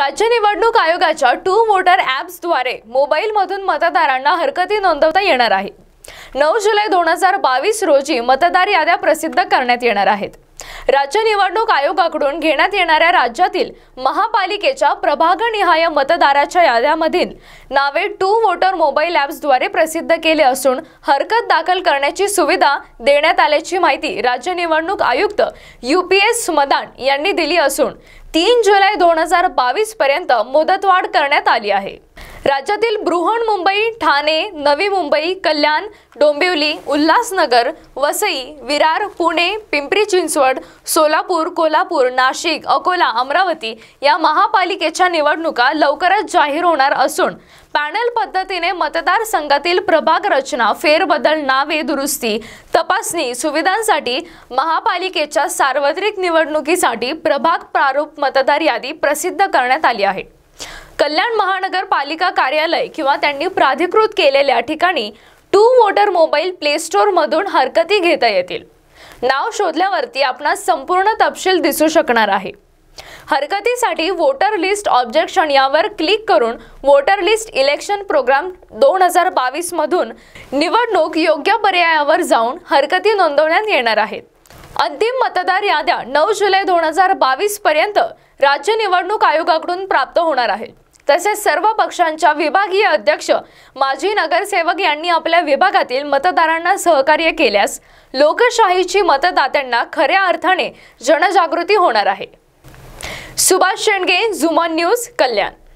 राज्य निवडणूक आयोगाच्या टू वोटर ॲप्सद्वारे मोबाईलमधून मतदारांना हरकती नोंदवता येणार आहे नऊ जुलै दोन हजार बावीस रोजी मतदार याद्या प्रसिद्ध करण्यात येणार आहेत राज्य निवडणूक आयोगाकडून घेण्यात येणाऱ्या राज्यातील महापालिकेच्या प्रभागनिहाय मतदाराच्या याद्यामधील नावे टू वोटर मोबाईल ॲप्सद्वारे प्रसिद्ध केले असून हरकत दाखल करण्याची सुविधा देण्यात आल्याची माहिती राज्य निवडणूक आयुक्त यू पी एस मदान यांनी दिली असून तीन जुलै दोन हजार बावीसपर्यंत मुदतवाढ करण्यात आली आहे राज्यातील बृहण मुंबई ठाणे नवी मुंबई कल्याण डोंबिवली उल्हासनगर वसई विरार पुणे पिंपरी चिंचवड सोलापूर कोल्हापूर नाशिक अकोला अमरावती या महापालिकेच्या निवडणुका लवकरच जाहीर होणार असून पॅनल पद्धतीने मतदारसंघातील प्रभाग रचना फेरबदल नावे दुरुस्ती तपासणी सुविधांसाठी महापालिकेच्या सार्वत्रिक निवडणुकीसाठी प्रभाग प्रारूप मतदार यादी प्रसिद्ध करण्यात आली आहे कल्याण महानगरपालिका कार्यालय किंवा त्यांनी प्राधिकृत केलेल्या ठिकाणी टू वोटर मोबाईल प्ले स्टोअरमधून हरकती घेता येतील नाव शोधल्यावरती आपणास संपूर्ण तपशील दिसू शकणार आहे हरकतीसाठी वोटर लिस्ट ऑब्जेक्शन यावर क्लिक करून वोटर लिस्ट इलेक्शन प्रोग्राम दोन हजार बावीसमधून निवडणूक योग्य पर्यायावर जाऊन हरकती नोंदवण्यात येणार आहेत अंतिम मतदार याद्या नऊ जुलै दोन हजार बावीसपर्यंत राज्य निवडणूक आयोगाकडून प्राप्त होणार आहेत तसेच सर्व पक्षांच्या विभागीय अध्यक्ष माजी नगरसेवक यांनी आपल्या विभागातील मतदारांना सहकार्य केल्यास लोकशाहीची मतदात्यांना खऱ्या अर्थाने जनजागृती होणार आहे सुभाष शेंडगे झुमन न्यूज कल्याण